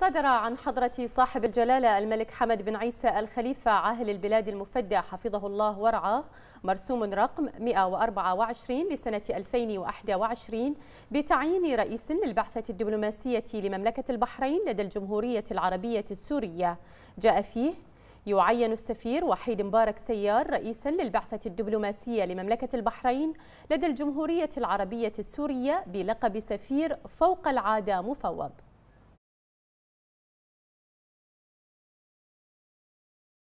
صدر عن حضرة صاحب الجلالة الملك حمد بن عيسى الخليفة عاهل البلاد المفدى حفظه الله ورعاه مرسوم رقم 124 لسنة 2021 بتعيين رئيس للبعثة الدبلوماسية لمملكة البحرين لدى الجمهورية العربية السورية جاء فيه يعين السفير وحيد مبارك سيار رئيسا للبعثة الدبلوماسية لمملكة البحرين لدى الجمهورية العربية السورية بلقب سفير فوق العادة مفوض